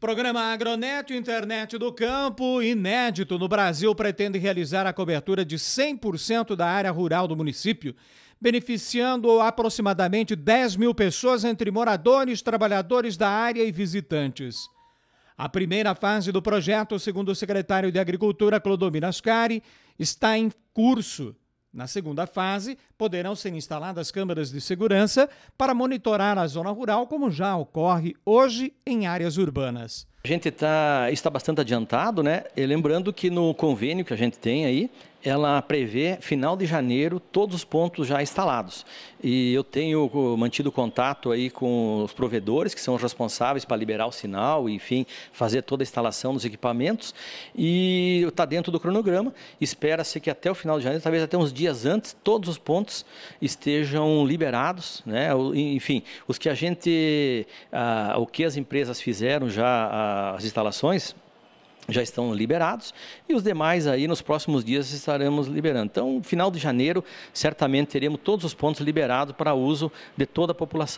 Programa Agronet, internet do campo, inédito no Brasil, pretende realizar a cobertura de 100% da área rural do município, beneficiando aproximadamente 10 mil pessoas entre moradores, trabalhadores da área e visitantes. A primeira fase do projeto, segundo o secretário de Agricultura, Clodomir Ascari, está em curso na segunda fase, poderão ser instaladas câmeras de segurança para monitorar a zona rural, como já ocorre hoje em áreas urbanas gente tá, está bastante adiantado, né? E lembrando que no convênio que a gente tem aí, ela prevê final de janeiro todos os pontos já instalados. E eu tenho mantido contato aí com os provedores que são os responsáveis para liberar o sinal, enfim, fazer toda a instalação dos equipamentos. E está dentro do cronograma. Espera-se que até o final de janeiro, talvez até uns dias antes, todos os pontos estejam liberados, né? Enfim, os que a gente, ah, o que as empresas fizeram já. Ah, as instalações já estão liberados e os demais aí nos próximos dias estaremos liberando. Então, final de janeiro, certamente teremos todos os pontos liberados para uso de toda a população.